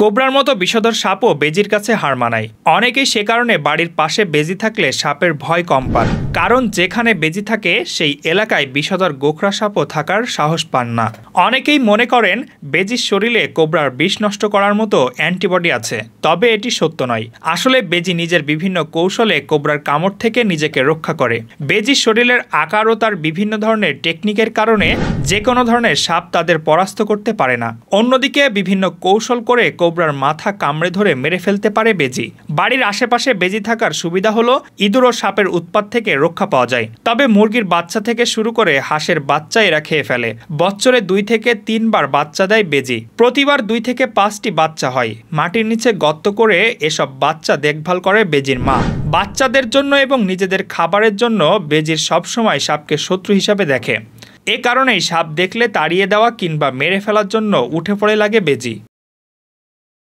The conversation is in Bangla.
কোবরার মতো বিষধর সাপও বেজির কাছে হার মানায় অনেকেই সে কারণে বাড়ির পাশে বেজি থাকলে সাপের ভয় কম পান কারণ যেখানে বেজি থাকে সেই এলাকায় বিষধর গোখরা সাপও থাকার সাহস পান না অনেকেই মনে করেন বেজির শরীরে কোবরার বিষ নষ্ট করার মতো অ্যান্টিবডি আছে তবে এটি সত্য নয় আসলে বেজি নিজের বিভিন্ন কৌশলে কোবরার কামড় থেকে নিজেকে রক্ষা করে বেজির শরীরের আকার ও তার বিভিন্ন ধরনের টেকনিকের কারণে যে কোনো ধরনের সাপ তাদের পরাস্ত করতে পারে না অন্যদিকে বিভিন্ন কৌশল করে কোবরার মাথা কামড়ে ধরে মেরে ফেলতে পারে বেজি বাড়ির আশেপাশে বেজি থাকার সুবিধা হলো ইঁদুর ও সাপের উৎপাত থেকে রক্ষা পাওয়া যায় তবে মুরগির বাচ্চা থেকে শুরু করে হাঁসের বাচ্চা এরা খেয়ে ফেলে বছরে দুই থেকে তিনবার বাচ্চা দেয় বেজি প্রতিবার দুই থেকে পাঁচটি বাচ্চা হয় মাটির নিচে গর্ত করে এসব বাচ্চা দেখভাল করে বেজির মা বাচ্চাদের জন্য এবং নিজেদের খাবারের জন্য বেজির সবসময় সাপকে শত্রু হিসাবে দেখে এ কারণেই সাপ দেখলে তাড়িয়ে দেওয়া কিংবা মেরে ফেলার জন্য উঠে পড়ে লাগে বেজি